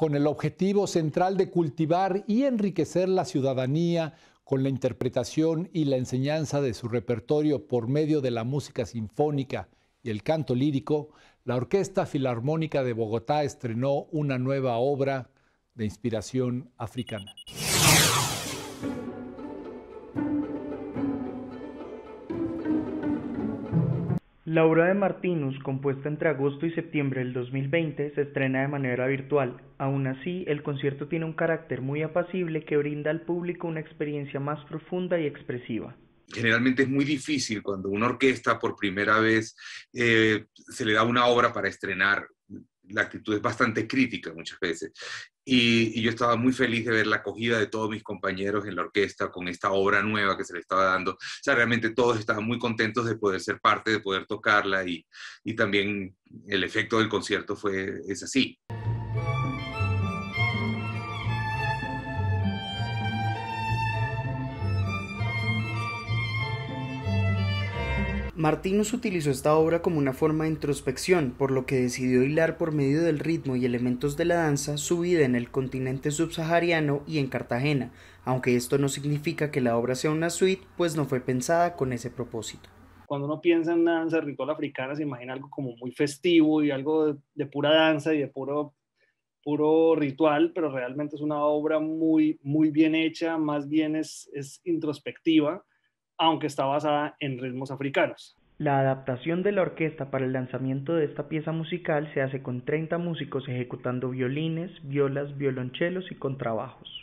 con el objetivo central de cultivar y enriquecer la ciudadanía con la interpretación y la enseñanza de su repertorio por medio de la música sinfónica y el canto lírico, la Orquesta Filarmónica de Bogotá estrenó una nueva obra de inspiración africana. La obra de Martinus, compuesta entre agosto y septiembre del 2020, se estrena de manera virtual. Aún así, el concierto tiene un carácter muy apacible que brinda al público una experiencia más profunda y expresiva generalmente es muy difícil cuando una orquesta por primera vez eh, se le da una obra para estrenar. La actitud es bastante crítica muchas veces. Y, yo estaba muy feliz de ver la acogida de todos mis compañeros en la orquesta con esta obra nueva que se le estaba dando. O sea, realmente todos estaban muy contentos de poder ser parte, de poder tocarla y, y también el efecto del concierto fue, es así. Martinus utilizó esta obra como una forma de introspección, por lo que decidió hilar por medio del ritmo y elementos de la danza su vida en el continente subsahariano y en Cartagena, aunque esto no significa que la obra sea una suite, pues no fue pensada con ese propósito. Cuando uno piensa en danza ritual africana, se imagina algo como muy festivo y algo de, pura danza y de puro, puro ritual, pero realmente es una obra muy, muy bien hecha, más bien es introspectiva aunque está basada en ritmos africanos. La adaptación de la orquesta para el lanzamiento de esta pieza musical se hace con 30 músicos ejecutando violines, violas, violonchelos y contrabajos.